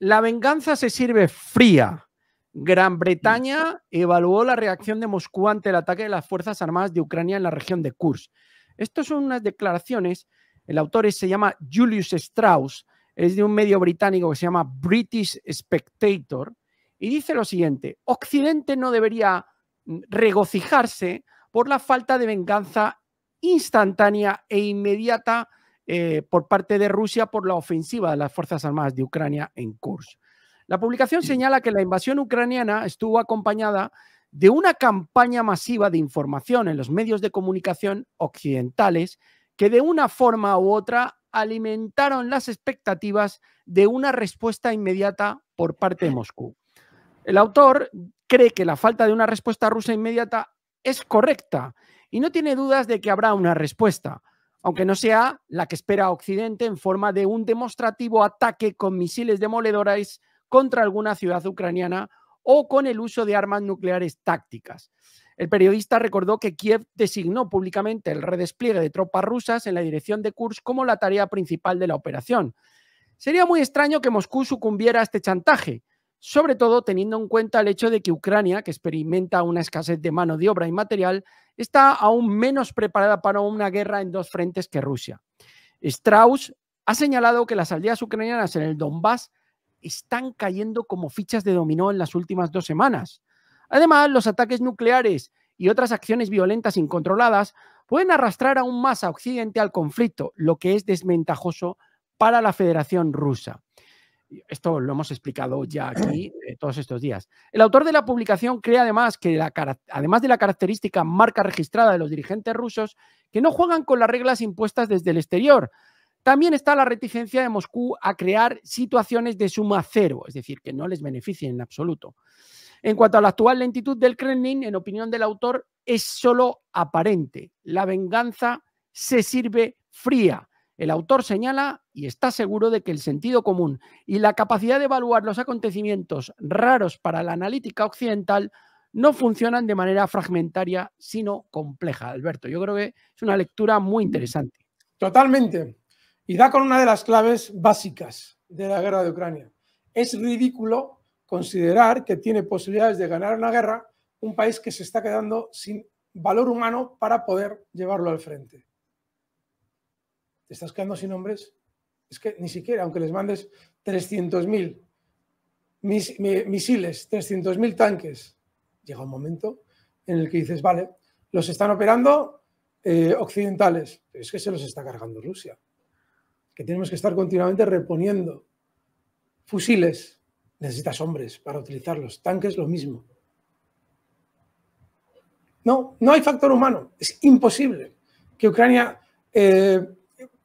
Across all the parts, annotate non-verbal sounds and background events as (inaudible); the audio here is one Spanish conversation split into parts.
La venganza se sirve fría. Gran Bretaña evaluó la reacción de Moscú ante el ataque de las Fuerzas Armadas de Ucrania en la región de Kursk. Estas son unas declaraciones, el autor se llama Julius Strauss, es de un medio británico que se llama British Spectator, y dice lo siguiente, Occidente no debería regocijarse por la falta de venganza instantánea e inmediata eh, por parte de Rusia por la ofensiva de las Fuerzas Armadas de Ucrania en curso. La publicación señala que la invasión ucraniana estuvo acompañada de una campaña masiva de información en los medios de comunicación occidentales que de una forma u otra alimentaron las expectativas de una respuesta inmediata por parte de Moscú. El autor cree que la falta de una respuesta rusa inmediata es correcta y no tiene dudas de que habrá una respuesta, aunque no sea la que espera Occidente en forma de un demostrativo ataque con misiles demoledores contra alguna ciudad ucraniana o con el uso de armas nucleares tácticas. El periodista recordó que Kiev designó públicamente el redespliegue de tropas rusas en la dirección de Kursk como la tarea principal de la operación. Sería muy extraño que Moscú sucumbiera a este chantaje, sobre todo teniendo en cuenta el hecho de que Ucrania, que experimenta una escasez de mano de obra y material, está aún menos preparada para una guerra en dos frentes que Rusia. Strauss ha señalado que las aldeas ucranianas en el Donbass están cayendo como fichas de dominó en las últimas dos semanas. Además, los ataques nucleares y otras acciones violentas incontroladas pueden arrastrar aún más a Occidente al conflicto, lo que es desventajoso para la Federación Rusa. Esto lo hemos explicado ya aquí eh, todos estos días. El autor de la publicación cree además que, la, además de la característica marca registrada de los dirigentes rusos, que no juegan con las reglas impuestas desde el exterior. También está la reticencia de Moscú a crear situaciones de suma cero, es decir, que no les beneficien en absoluto. En cuanto a la actual lentitud del Kremlin, en opinión del autor, es solo aparente. La venganza se sirve fría el autor señala y está seguro de que el sentido común y la capacidad de evaluar los acontecimientos raros para la analítica occidental no funcionan de manera fragmentaria, sino compleja, Alberto. Yo creo que es una lectura muy interesante. Totalmente. Y da con una de las claves básicas de la guerra de Ucrania. Es ridículo considerar que tiene posibilidades de ganar una guerra un país que se está quedando sin valor humano para poder llevarlo al frente. ¿Te estás quedando sin hombres? Es que ni siquiera, aunque les mandes 300.000 misiles, 300.000 tanques, llega un momento en el que dices, vale, los están operando eh, occidentales, es que se los está cargando Rusia, que tenemos que estar continuamente reponiendo fusiles, necesitas hombres para utilizarlos, tanques lo mismo. No, no hay factor humano, es imposible que Ucrania eh,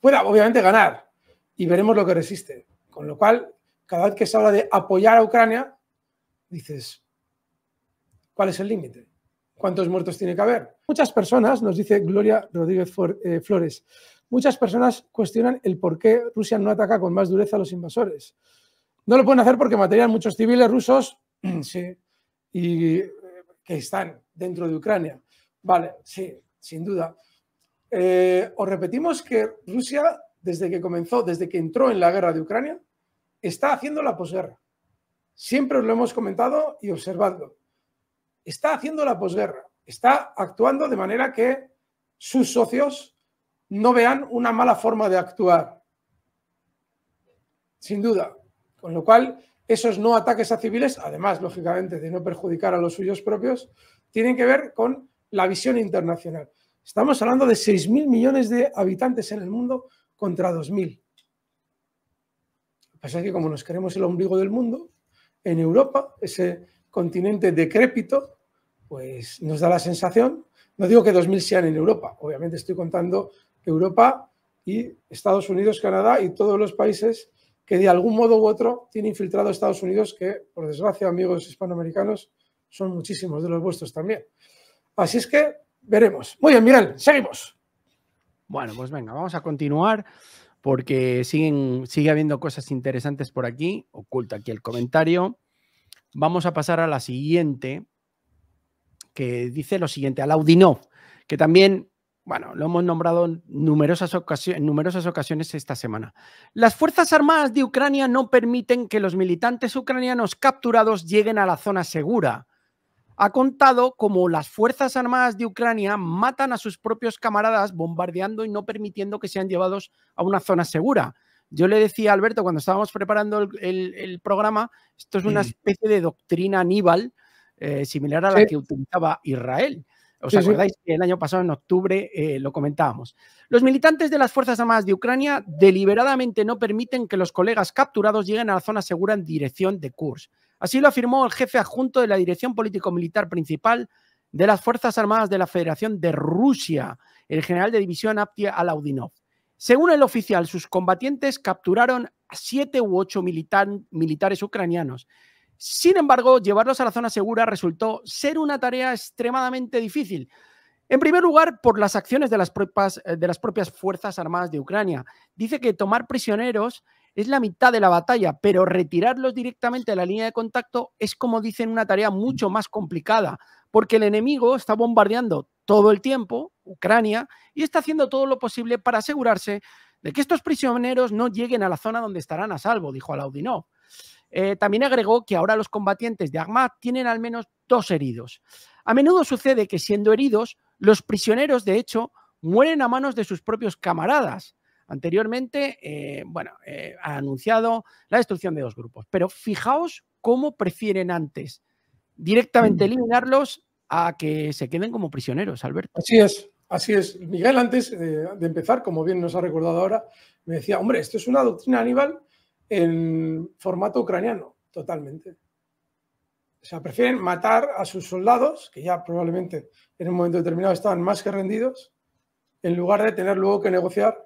pueda obviamente ganar y veremos lo que resiste. Con lo cual, cada vez que se habla de apoyar a Ucrania, dices, ¿cuál es el límite? ¿Cuántos muertos tiene que haber? Muchas personas, nos dice Gloria Rodríguez eh, Flores, muchas personas cuestionan el por qué Rusia no ataca con más dureza a los invasores. No lo pueden hacer porque matarían muchos civiles rusos (clears throat) sí, y eh, que están dentro de Ucrania. Vale, sí, sin duda. Eh, os repetimos que Rusia, desde que comenzó, desde que entró en la guerra de Ucrania, está haciendo la posguerra. Siempre os lo hemos comentado y observando, Está haciendo la posguerra. Está actuando de manera que sus socios no vean una mala forma de actuar. Sin duda. Con lo cual, esos no ataques a civiles, además, lógicamente, de no perjudicar a los suyos propios, tienen que ver con la visión internacional. Estamos hablando de 6.000 millones de habitantes en el mundo contra 2.000. Lo que pasa es que como nos queremos el ombligo del mundo, en Europa, ese continente decrépito, pues nos da la sensación, no digo que 2.000 sean en Europa, obviamente estoy contando Europa y Estados Unidos, Canadá y todos los países que de algún modo u otro tiene infiltrado Estados Unidos, que por desgracia, amigos hispanoamericanos, son muchísimos de los vuestros también. Así es que Veremos. Muy bien, Miguel, seguimos. Bueno, pues venga, vamos a continuar porque siguen, sigue habiendo cosas interesantes por aquí. Oculto aquí el comentario. Vamos a pasar a la siguiente, que dice lo siguiente, al Laudinov, que también, bueno, lo hemos nombrado en numerosas ocasiones esta semana. Las Fuerzas Armadas de Ucrania no permiten que los militantes ucranianos capturados lleguen a la zona segura ha contado cómo las Fuerzas Armadas de Ucrania matan a sus propios camaradas bombardeando y no permitiendo que sean llevados a una zona segura. Yo le decía a Alberto cuando estábamos preparando el, programa, esto es una especie de doctrina Aníbal eh, similar a la que utilizaba Israel. ¿Os acordáis que el año pasado, en octubre, eh, lo comentábamos? Los militantes de las Fuerzas Armadas de Ucrania deliberadamente no permiten que los colegas capturados lleguen a la zona segura en dirección de Kursk. Así lo afirmó el jefe adjunto de la Dirección Político-Militar Principal de las Fuerzas Armadas de la Federación de Rusia, el general de división Apti Alaudinov. Según el oficial, sus combatientes capturaron a siete u ocho militares ucranianos. Sin embargo, llevarlos a la zona segura resultó ser una tarea extremadamente difícil. En primer lugar, por las acciones de las propias Fuerzas Armadas de Ucrania. Dice que tomar prisioneros es la mitad de la batalla, pero retirarlos directamente de la línea de contacto es, como dicen, una tarea mucho más complicada, porque el enemigo está bombardeando todo el tiempo Ucrania y está haciendo todo lo posible para asegurarse de que estos prisioneros no lleguen a la zona donde estarán a salvo, dijo Alaudinov. Eh, también agregó que ahora los combatientes de Ahmad tienen al menos dos heridos. A menudo sucede que siendo heridos, los prisioneros, de hecho, mueren a manos de sus propios camaradas. Anteriormente, eh, bueno, eh, ha anunciado la destrucción de dos grupos, pero fijaos cómo prefieren antes directamente mm. eliminarlos a que se queden como prisioneros, Alberto. Así es, así es. Miguel, antes de, de empezar, como bien nos ha recordado ahora, me decía, hombre, esto es una doctrina Aníbal en formato ucraniano, totalmente. O sea, prefieren matar a sus soldados, que ya probablemente en un momento determinado estaban más que rendidos, en lugar de tener luego que negociar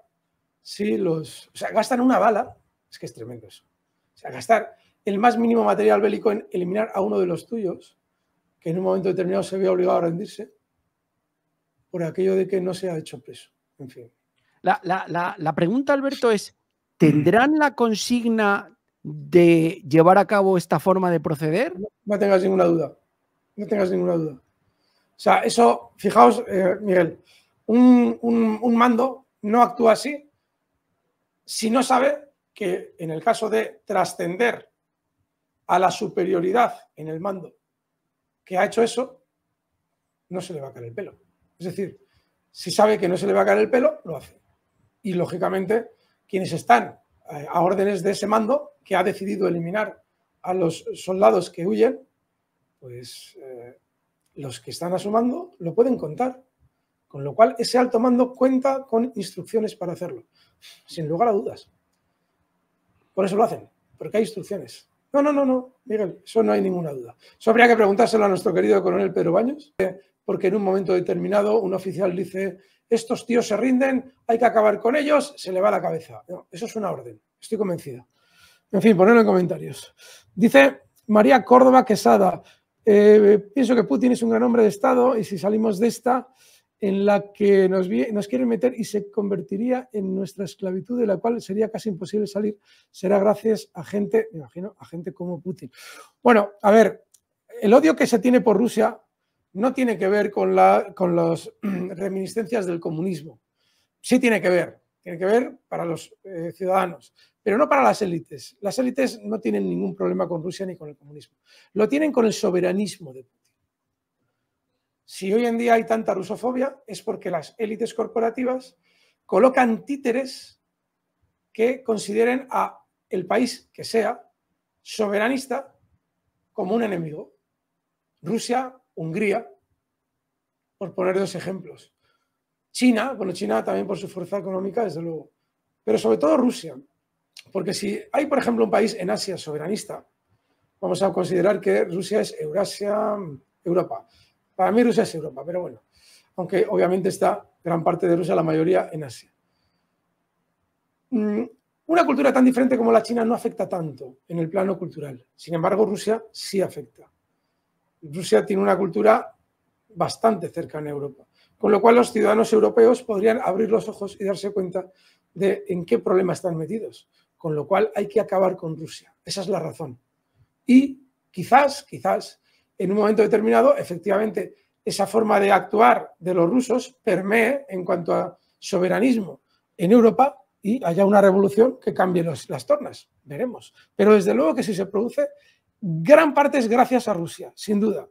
Sí, los. O sea, gastan una bala. Es que es tremendo eso. O sea, gastar el más mínimo material bélico en eliminar a uno de los tuyos, que en un momento determinado se ve obligado a rendirse, por aquello de que no se ha hecho preso. En fin. La, la, la, pregunta, Alberto, es: ¿tendrán la consigna de llevar a cabo esta forma de proceder? No, tengas ninguna duda. No tengas ninguna duda. O sea, eso, fijaos, eh, Miguel, un mando no actúa así si no sabe que en el caso de trascender a la superioridad en el mando que ha hecho eso, no se le va a caer el pelo. Es decir, si sabe que no se le va a caer el pelo, lo hace. Y lógicamente, quienes están eh, a órdenes de ese mando que ha decidido eliminar a los soldados que huyen, pues eh, los que están a su mando lo pueden contar. Con lo cual, ese alto mando cuenta con instrucciones para hacerlo, sin lugar a dudas. Por eso lo hacen, porque hay instrucciones. No, no, no, no, Miguel, eso no hay ninguna duda. Eso habría que preguntárselo a nuestro querido coronel Pedro Baños, porque en un momento determinado un oficial dice, estos tíos se rinden, hay que acabar con ellos, se le va la cabeza. eso es una orden, estoy convencido. En fin, ponerlo en comentarios. Dice María Córdoba Quesada, eh, pienso que Putin es un gran hombre de Estado y si salimos de esta, en la que nos, nos quieren meter y se convertiría en nuestra esclavitud de la cual sería casi imposible salir. Será gracias a gente, me imagino, a gente como Putin. Bueno, a ver, el odio que se tiene por Rusia no tiene que ver con, las (clears throat) reminiscencias del comunismo. Sí tiene que ver, tiene que ver para los eh, ciudadanos, pero no para las élites. Las élites no tienen ningún problema con Rusia ni con el comunismo. Lo tienen con el soberanismo de Putin. Si hoy en día hay tanta rusofobia es porque las élites corporativas colocan títeres que consideren a el país que sea soberanista como un enemigo. Rusia, Hungría, por poner dos ejemplos. China, bueno, China también por su fuerza económica, desde luego, pero sobre todo Rusia. Porque si hay, por ejemplo, un país en Asia soberanista, vamos a considerar que Rusia es Eurasia, Europa. Para mí Rusia es Europa, pero bueno, aunque obviamente está gran parte de Rusia, la mayoría en Asia. Mm, una cultura tan diferente como la China no afecta tanto en el plano cultural. Sin embargo, Rusia sí afecta. Rusia tiene una cultura bastante cercana a Europa, con lo cual los ciudadanos europeos podrían abrir los ojos y darse cuenta de en qué problema están metidos, con lo cual hay que acabar con Rusia. Esa es la razón. Y quizás, quizás, en un momento determinado, efectivamente, esa forma de actuar de los rusos permee en cuanto a soberanismo en Europa y haya una revolución que cambie las tornas. Veremos. Pero desde luego que si se produce, gran parte es gracias a Rusia, sin duda.